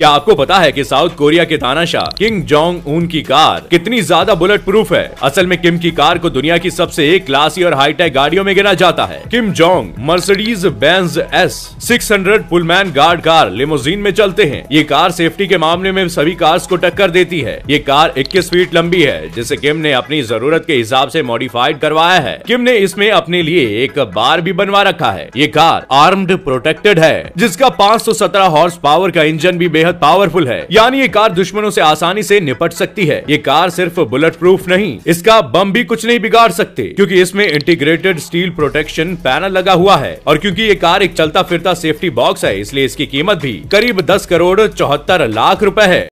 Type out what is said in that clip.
क्या आपको पता है कि साउथ कोरिया के तानाशाह किंग जोंग उन की कार कितनी ज्यादा बुलेट प्रूफ है असल में किम की कार को दुनिया की सबसे क्लासी और हाईटेक गाड़ियों में गिना जाता है Kim Jong Mercedes Benz S 600 Pullman guard car limousine में चलते हैं ये कार सेफ्टी के मामले में सभी कार्स को टक्कर देती है ये कार इक्कीस फीट लंबी है जिसे किम ने अपनी जरूरत के हिसाब ऐसी मॉडिफाइड करवाया है किम ने इसमें अपने लिए एक बार भी बनवा रखा है ये कार आर्म्ड प्रोटेक्टेड है जिसका पाँच हॉर्स पावर का इंजन भी बेहद बेहद पावरफुल है यानी ये कार दुश्मनों से आसानी से निपट सकती है ये कार सिर्फ बुलेट प्रूफ नहीं इसका बम भी कुछ नहीं बिगाड़ सकते क्योंकि इसमें इंटीग्रेटेड स्टील प्रोटेक्शन पैनल लगा हुआ है और क्योंकि ये कार एक चलता फिरता सेफ्टी बॉक्स है इसलिए इसकी कीमत भी करीब दस करोड़ चौहत्तर लाख रूपए है